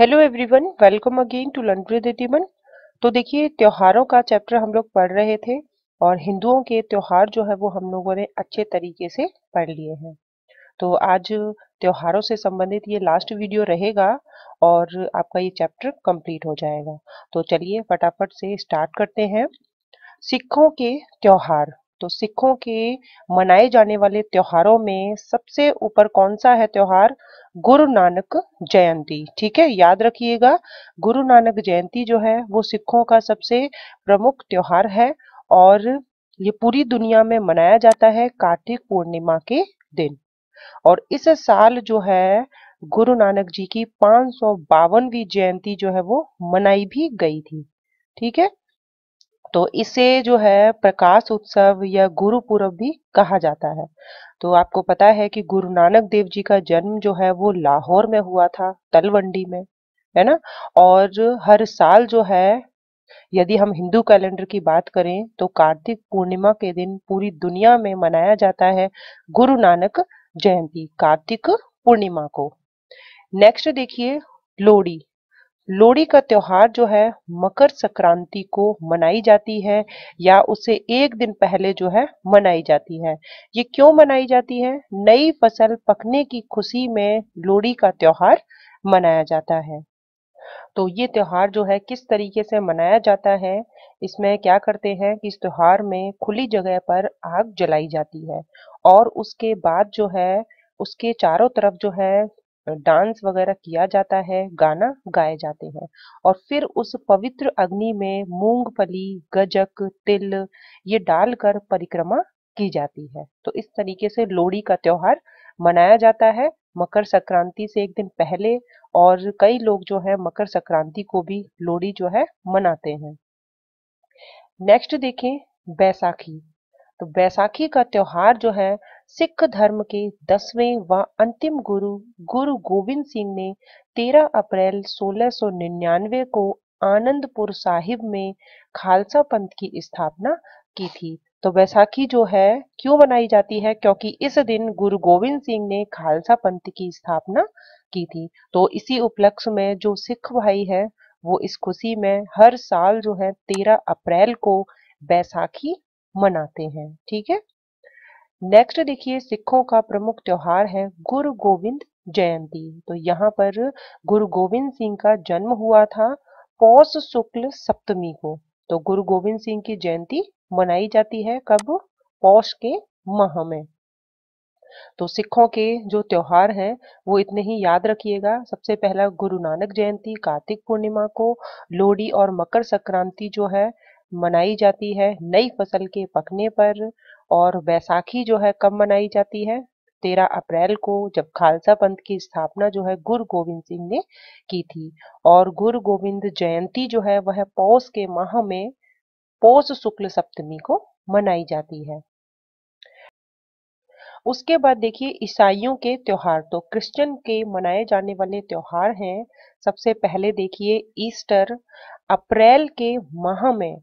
hello everyone welcome again to laundry तो देखिए त्योहारों का चैप्टर हम लोग पढ़ रहे थे और हिंदुओं के त्योहार जो है वो हम लोगों ने अच्छे तरीके से पढ़ लिए हैं तो आज त्योहारों से संबंधित ये लास्ट वीडियो रहेगा और आपका ये चैप्टर कंप्लीट हो जाएगा तो चलिए फटाफट से स्टार्ट करते हैं सिखों के त्योहार तो सिखों के मनाए जाने वाले त्योहारों में सबसे ऊपर कौन सा है त्योहार गुरु नानक जयंती ठीक है याद रखिएगा गुरु नानक जयंती जो है वो सिखों का सबसे प्रमुख त्योहार है और ये पूरी दुनिया में मनाया जाता है कार्तिक पूर्णिमा के दिन और इस साल जो है गुरु नानक जी की पांच सौ बावनवी जयंती जो है वो मनाई भी गई थी ठीक है तो इसे जो है प्रकाश उत्सव या गुरु भी कहा जाता है तो आपको पता है कि गुरु नानक देव जी का जन्म जो है वो लाहौर में हुआ था तलवंडी में है ना और हर साल जो है यदि हम हिंदू कैलेंडर की बात करें तो कार्तिक पूर्णिमा के दिन पूरी दुनिया में मनाया जाता है गुरु नानक जयंती कार्तिक पूर्णिमा को नेक्स्ट देखिए लोहड़ी लोहड़ी का त्योहार जो है मकर संक्रांति को मनाई जाती है या उसे एक दिन पहले जो है मनाई जाती है ये क्यों मनाई जाती है नई फसल पकने की खुशी में लोहड़ी का त्योहार मनाया जाता है तो ये त्यौहार जो है किस तरीके से मनाया जाता है इसमें क्या करते हैं कि इस त्यौहार में खुली जगह पर आग जलाई जाती है और उसके बाद जो है उसके चारों तरफ जो है डांस वगैरह किया जाता है गाना गाए जाते हैं और फिर उस पवित्र अग्नि में मूंगफली गजक तिल ये डालकर परिक्रमा की जाती है तो इस तरीके से लोहड़ी का त्योहार मनाया जाता है मकर संक्रांति से एक दिन पहले और कई लोग जो है मकर संक्रांति को भी लोहड़ी जो है मनाते हैं नेक्स्ट देखें बैसाखी तो बैसाखी का त्योहार जो है सिख धर्म के दसवें व अंतिम गुरु गुरु गोविंद सिंह ने 13 अप्रैल 1699 को आनंदपुर साहिब में खालसा पंथ की स्थापना की थी तो वैसाखी जो है क्यों मनाई जाती है क्योंकि इस दिन गुरु गोविंद सिंह ने खालसा पंथ की स्थापना की थी तो इसी उपलक्ष्य में जो सिख भाई है वो इस खुशी में हर साल जो है तेरह अप्रैल को बैसाखी मनाते हैं ठीक है नेक्स्ट देखिए सिखों का प्रमुख त्योहार है गुरु गोविंद जयंती तो यहाँ पर गुरु गोविंद सिंह का जन्म हुआ था पौष शुक्ल सप्तमी को तो गुरु गोविंद सिंह की जयंती मनाई जाती है कब पौष के माह में तो सिखों के जो त्योहार हैं वो इतने ही याद रखिएगा सबसे पहला गुरु नानक जयंती कार्तिक पूर्णिमा को लोहड़ी और मकर संक्रांति जो है मनाई जाती है नई फसल के पकने पर और बैसाखी जो है कब मनाई जाती है तेरह अप्रैल को जब खालसा पंथ की स्थापना जो है गुरु गोविंद सिंह ने की थी और गुरु गोविंद जयंती जो है वह पौष के माह में पौष शुक्ल सप्तमी को मनाई जाती है उसके बाद देखिए ईसाइयों के त्योहार तो क्रिश्चियन के मनाए जाने वाले त्योहार हैं सबसे पहले देखिए ईस्टर अप्रैल के माह में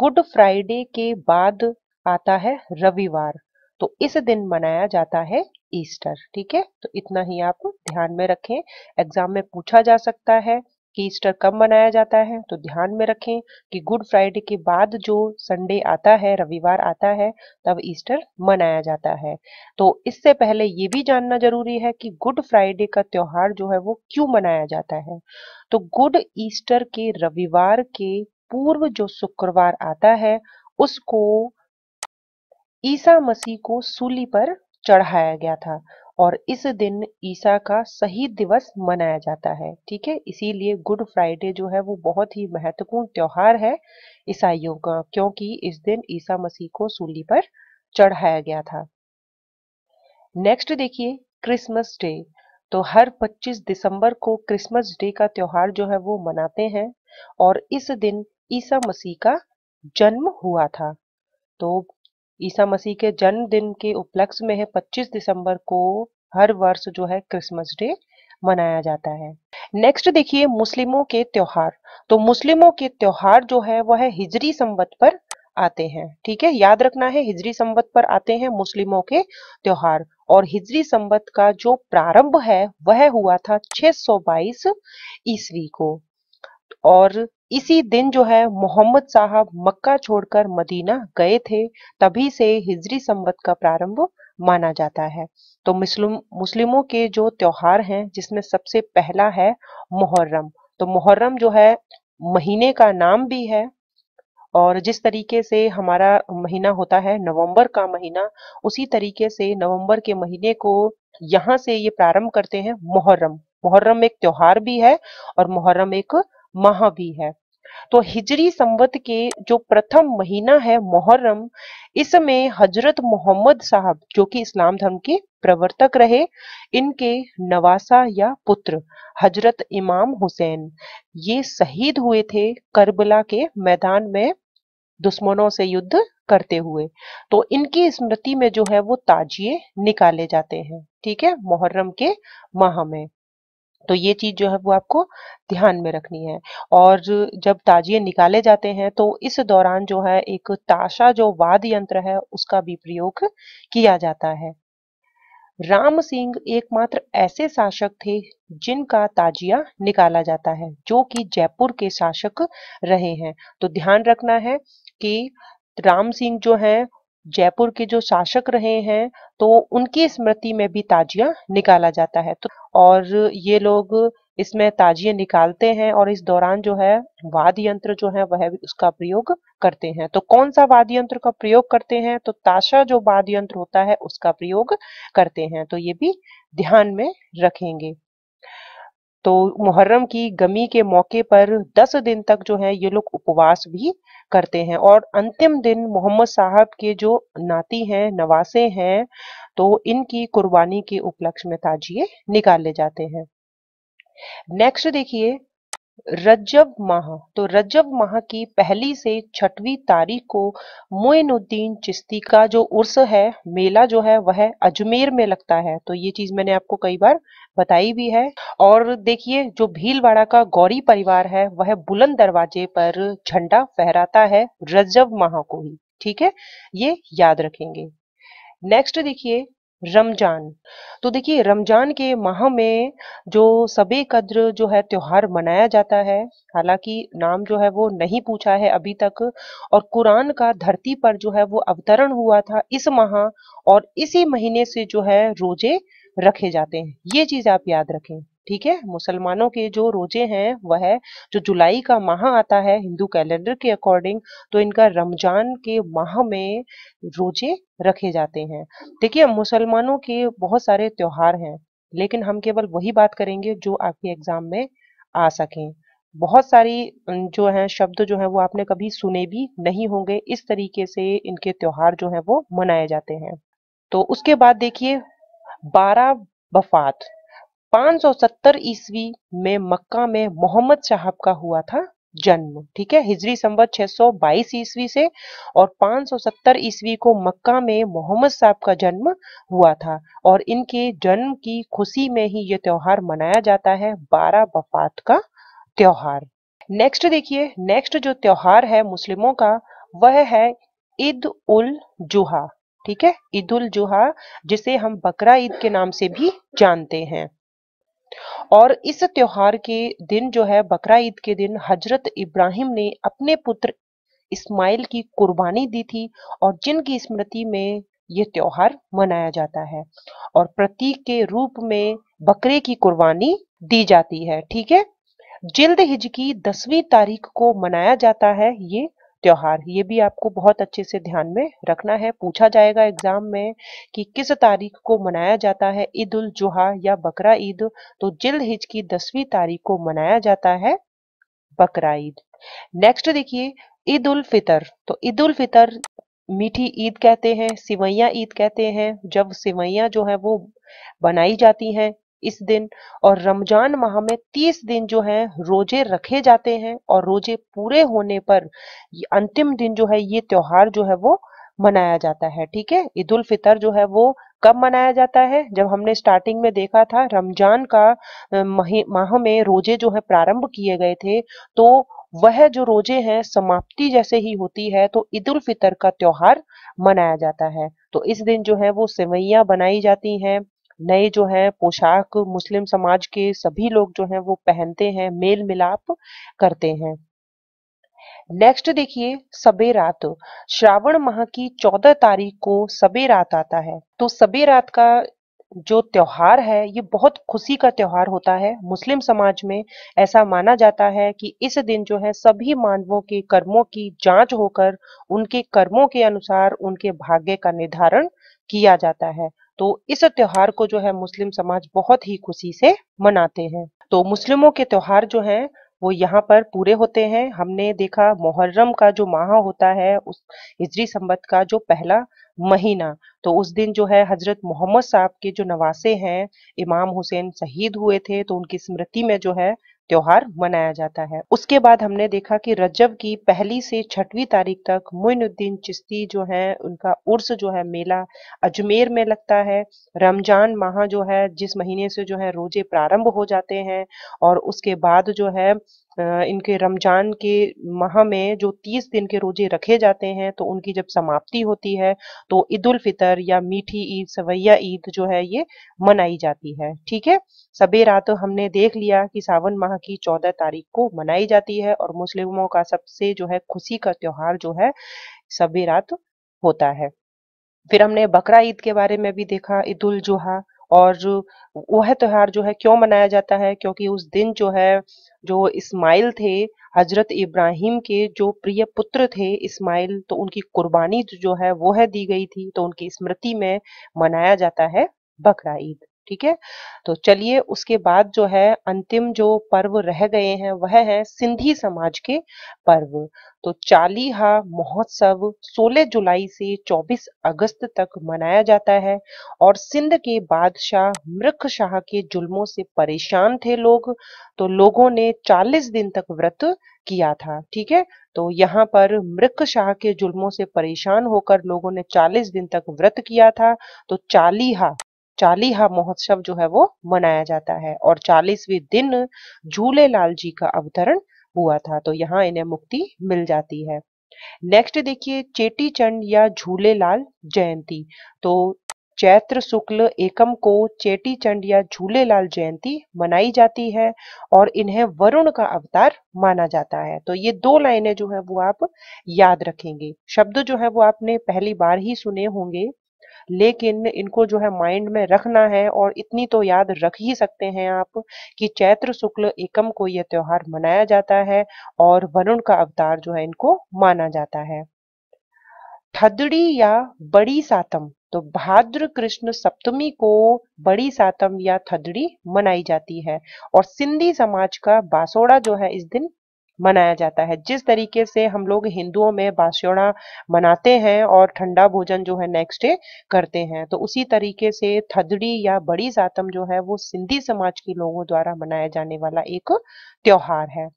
गुड फ्राइडे के बाद आता है रविवार तो इस दिन मनाया जाता है ईस्टर ठीक है तो इतना ही आप ध्यान में रखें एग्जाम में पूछा जा सकता है कि ईस्टर कब मनाया जाता है तो ध्यान में रखें कि गुड फ्राइडे के बाद जो संडे आता है रविवार आता है तब ईस्टर मनाया जाता है तो इससे पहले ये भी जानना जरूरी है कि गुड फ्राइडे का त्योहार जो है वो क्यों मनाया जाता है तो गुड ईस्टर के रविवार के पूर्व जो शुक्रवार आता है उसको ईसा मसीह को सूली पर चढ़ाया गया था और इस दिन ईसा का शहीद दिवस मनाया जाता है ठीक है इसीलिए गुड फ्राइडे जो है वो बहुत ही महत्वपूर्ण त्योहार है ईसाइयों का क्योंकि इस दिन ईसा मसीह को सूली पर चढ़ाया गया था नेक्स्ट देखिए क्रिसमस डे तो हर 25 दिसंबर को क्रिसमस डे का त्योहार जो है वो मनाते हैं और इस दिन ईसा मसीह का जन्म हुआ था तो ईसा मसीह के जन्मदिन के उपलक्ष्य में है पच्चीस दिसंबर को हर वर्ष जो है क्रिसमस डे मनाया जाता है नेक्स्ट देखिए मुस्लिमों के त्योहार तो मुस्लिमों के त्योहार जो है वह है हिजरी संबत पर आते हैं ठीक है याद रखना है हिजरी संबत पर आते हैं मुस्लिमों के त्योहार और हिजरी संबत का जो प्रारंभ है वह हुआ था 622 ईसवी को और इसी दिन जो है मोहम्मद साहब मक्का छोड़कर मदीना गए थे तभी से हिजरी संवत का प्रारंभ माना जाता है तो मुस्लिम मुस्लिमों के जो त्योहार हैं जिसमें सबसे पहला है मुहर्रम तो मुहर्रम जो है महीने का नाम भी है और जिस तरीके से हमारा महीना होता है नवंबर का महीना उसी तरीके से नवंबर के महीने को यहाँ से ये प्रारंभ करते हैं मुहर्रम मुहर्रम एक त्योहार भी है और मुहर्रम एक माह भी है तो हिजरी संवत के जो प्रथम महीना है मोहर्रम इसमें हजरत मोहम्मद साहब जो कि इस्लाम धर्म के प्रवर्तक रहे इनके नवासा या पुत्र हजरत इमाम हुसैन ये शहीद हुए थे करबला के मैदान में दुश्मनों से युद्ध करते हुए तो इनकी स्मृति में जो है वो ताजिए निकाले जाते हैं ठीक है मोहर्रम के माह में तो ये चीज़ जो है वो आपको ध्यान में रखनी है और जब ताजिए निकाले जाते हैं तो इस दौरान जो है एक ताशा जो वाद यंत्र है उसका भी प्रयोग किया जाता है राम सिंह एकमात्र ऐसे शासक थे जिनका ताजिया निकाला जाता है जो कि जयपुर के शासक रहे हैं तो ध्यान रखना है कि राम सिंह जो है जयपुर के जो शासक रहे हैं तो उनकी स्मृति में भी ताजिया निकाला जाता है तो और ये लोग इसमें ताजिए निकालते हैं और इस दौरान जो है वाद्य यंत्र जो है वह भी उसका प्रयोग करते हैं तो कौन सा वाद्य यंत्र का प्रयोग करते हैं तो ताशा जो वाद्य यंत्र होता है उसका प्रयोग करते हैं तो ये भी ध्यान में रखेंगे तो मुहर्रम की गमी के मौके पर दस दिन तक जो है ये लोग उपवास भी करते हैं और अंतिम दिन मोहम्मद साहब के जो नाती हैं नवासे हैं तो इनकी कुर्बानी के उपलक्ष्य में ताजिए निकाले जाते हैं नेक्स्ट देखिए रजब माह तो रजब माह की पहली से छठवीं तारीख को मोइनुद्दीन चिश्ती का जो उर्स है मेला जो है वह अजमेर में लगता है तो ये चीज मैंने आपको कई बार बताई भी है और देखिए जो भीलवाड़ा का गौरी परिवार है वह बुलंद दरवाजे पर झंडा फहराता है रजब माह को ही ठीक है ये याद रखेंगे नेक्स्ट देखिए रमजान तो देखिए रमजान के माह में जो सबे कद्र जो है त्योहार मनाया जाता है हालांकि नाम जो है वो नहीं पूछा है अभी तक और कुरान का धरती पर जो है वो अवतरण हुआ था इस माह और इसी महीने से जो है रोजे रखे जाते हैं ये चीज आप याद रखें ठीक है मुसलमानों के जो रोजे हैं वह है, जो जुलाई का माह आता है हिंदू कैलेंडर के अकॉर्डिंग तो इनका रमजान के माह में रोजे रखे जाते हैं देखिए मुसलमानों के बहुत सारे त्योहार हैं लेकिन हम केवल वही बात करेंगे जो आपके एग्जाम में आ सकें बहुत सारी जो है शब्द जो है वो आपने कभी सुने भी नहीं होंगे इस तरीके से इनके त्योहार जो है वो मनाए जाते हैं तो उसके बाद देखिए बारह वफात 570 ईस्वी में मक्का में मोहम्मद साहब का हुआ था जन्म ठीक है हिजरी संवत 622 ईस्वी से और 570 ईस्वी को मक्का में मोहम्मद साहब का जन्म हुआ था और इनके जन्म की खुशी में ही ये त्योहार मनाया जाता है बारह वफात का त्योहार नेक्स्ट देखिए नेक्स्ट जो त्योहार है मुस्लिमों का वह है ईद उल जुहा ठीक है ईद उल जुहा जिसे हम बकरा ईद के नाम से भी जानते हैं और इस त्योहार के दिन जो है बकरा ईद के दिन हजरत इब्राहिम ने अपने पुत्र इस्माइल की कुर्बानी दी थी और जिनकी स्मृति में ये त्योहार मनाया जाता है और प्रतीक के रूप में बकरे की कुर्बानी दी जाती है ठीक है जिल्द हिज की दसवीं तारीख को मनाया जाता है ये त्यौहार ये भी आपको बहुत अच्छे से ध्यान में रखना है पूछा जाएगा एग्जाम में कि किस तारीख को मनाया जाता है ईद उल जुहा या बकरा ईद तो जिल्द हिज की दसवीं तारीख को मनाया जाता है बकरा ईद नेक्स्ट देखिए ईद उल फितर तो ईद उल फितर मीठी ईद कहते हैं सिवैया ईद कहते हैं जब सिवैया जो है वो बनाई जाती हैं इस दिन और रमजान माह में तीस दिन जो है रोजे रखे जाते हैं और रोजे पूरे होने पर अंतिम दिन जो है ये त्योहार जो है वो मनाया जाता है ठीक है ईद उल फितर जो है वो कब मनाया जाता है जब हमने स्टार्टिंग में देखा था रमजान का माह में रोजे जो है प्रारंभ किए गए थे तो वह जो रोजे हैं समाप्ति जैसे ही होती है तो ईद उल फितर का त्योहार मनाया जाता है तो इस दिन जो है वो सेवैया बनाई जाती हैं नए जो है पोशाक मुस्लिम समाज के सभी लोग जो हैं वो पहनते हैं मेल मिलाप करते हैं नेक्स्ट देखिए सबे रात श्रावण माह की चौदह तारीख को सबे रात आता है तो सबे रात का जो त्योहार है ये बहुत खुशी का त्योहार होता है मुस्लिम समाज में ऐसा माना जाता है कि इस दिन जो है सभी मानवों के कर्मों की जांच होकर उनके कर्मों के अनुसार उनके भाग्य का निर्धारण किया जाता है तो इस त्योहार को जो है मुस्लिम समाज बहुत ही खुशी से मनाते हैं तो मुस्लिमों के त्योहार जो है वो यहाँ पर पूरे होते हैं हमने देखा मुहर्रम का जो माह होता है उस हिजरी संबत का जो पहला महीना तो उस दिन जो है हजरत मोहम्मद साहब के जो नवासे हैं इमाम हुसैन शहीद हुए थे तो उनकी स्मृति में जो है त्योहार मनाया जाता है उसके बाद हमने देखा कि रजब की पहली से छठवीं तारीख तक मोइनुद्दीन चिश्ती जो है उनका उर्स जो है मेला अजमेर में लगता है रमजान माह जो है जिस महीने से जो है रोजे प्रारंभ हो जाते हैं और उसके बाद जो है इनके रमजान के माह में जो तीस दिन के रोजे रखे जाते हैं तो उनकी जब समाप्ति होती है तो ईद उल फितर या मीठी ईद सवैया ईद जो है ये मनाई जाती है ठीक है सबे रात हमने देख लिया कि सावन माह की चौदह तारीख को मनाई जाती है और मुस्लिमों का सबसे जो है खुशी का त्योहार जो है सबे रात होता है फिर हमने बकरा ईद के बारे में भी देखा ईद उल जुहा और वह त्यौहार जो है क्यों मनाया जाता है क्योंकि उस दिन जो है जो इस्माइल थे हजरत इब्राहिम के जो प्रिय पुत्र थे इस्माइल तो उनकी कुर्बानी जो है वो है दी गई थी तो उनकी स्मृति में मनाया जाता है बकरा ईद ठीक है तो चलिए उसके बाद जो है अंतिम जो पर्व रह गए हैं वह है सिंधी समाज के पर्व तो चालीहा महोत्सव 16 जुलाई से 24 अगस्त तक मनाया जाता है और सिंध के बादशाह मृख शाह के जुल्मों से परेशान थे लोग तो लोगों ने 40 दिन तक व्रत किया था ठीक है तो यहाँ पर मृख शाह के जुल्मों से परेशान होकर लोगों ने 40 दिन तक व्रत किया था तो चालीहा चालीहा महोत्सव जो है वो मनाया जाता है और चालीसवें दिन झूले लाल जी का अवतरण हुआ था तो यहाँ इन्हें मुक्ति मिल जाती है नेक्स्ट देखिए चेटी चंड या झूले लाल जयंती तो चैत्र शुक्ल एकम को चेटी चंड या झूले लाल जयंती मनाई जाती है और इन्हें वरुण का अवतार माना जाता है तो ये दो लाइनें जो है वो आप याद रखेंगे शब्द जो है वो आपने पहली बार ही सुने होंगे लेकिन इनको जो है माइंड में रखना है और इतनी तो याद रख ही सकते हैं आप कि चैत्र शुक्ल एकम को यह त्यौहार मनाया जाता है और वरुण का अवतार जो है इनको माना जाता है ठदड़ी या बड़ी सातम तो भाद्र कृष्ण सप्तमी को बड़ी सातम या थदड़ी मनाई जाती है और सिंधी समाज का बासोड़ा जो है इस दिन मनाया जाता है जिस तरीके से हम लोग हिंदुओं में बास्योड़ा मनाते हैं और ठंडा भोजन जो है नेक्स्ट डे करते हैं तो उसी तरीके से थदड़ी या बड़ी जातम जो है वो सिंधी समाज के लोगों द्वारा मनाया जाने वाला एक त्योहार है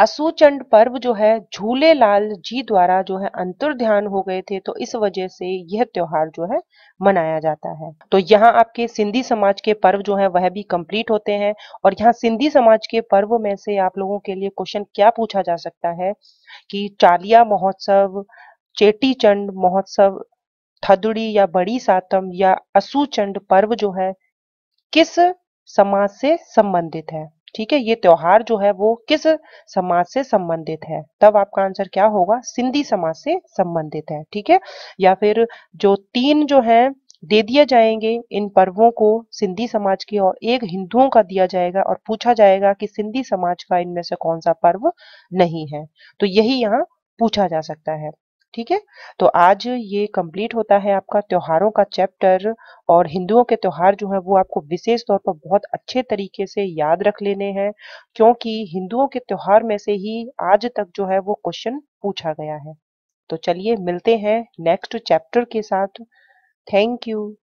असूचंड पर्व जो है झूले लाल जी द्वारा जो है अंतर्ध्यान हो गए थे तो इस वजह से यह त्योहार जो है मनाया जाता है तो यहाँ आपके सिंधी समाज के पर्व जो है वह भी कंप्लीट होते हैं और यहाँ सिंधी समाज के पर्व में से आप लोगों के लिए क्वेश्चन क्या पूछा जा सकता है कि चालिया महोत्सव चेटी चंड महोत्सव थदुड़ी या बड़ी सातम या असुचंड पर्व जो है किस समाज से संबंधित है ठीक है ये त्योहार जो है वो किस समाज से संबंधित है तब आपका आंसर क्या होगा सिंधी समाज से संबंधित है ठीक है या फिर जो तीन जो है दे दिए जाएंगे इन पर्वों को सिंधी समाज के और एक हिंदुओं का दिया जाएगा और पूछा जाएगा कि सिंधी समाज का इनमें से कौन सा पर्व नहीं है तो यही यहाँ पूछा जा सकता है ठीक है तो आज ये कंप्लीट होता है आपका त्योहारों का चैप्टर और हिंदुओं के त्योहार जो है वो आपको विशेष तौर पर बहुत अच्छे तरीके से याद रख लेने हैं क्योंकि हिंदुओं के त्योहार में से ही आज तक जो है वो क्वेश्चन पूछा गया है तो चलिए मिलते हैं नेक्स्ट चैप्टर के साथ थैंक यू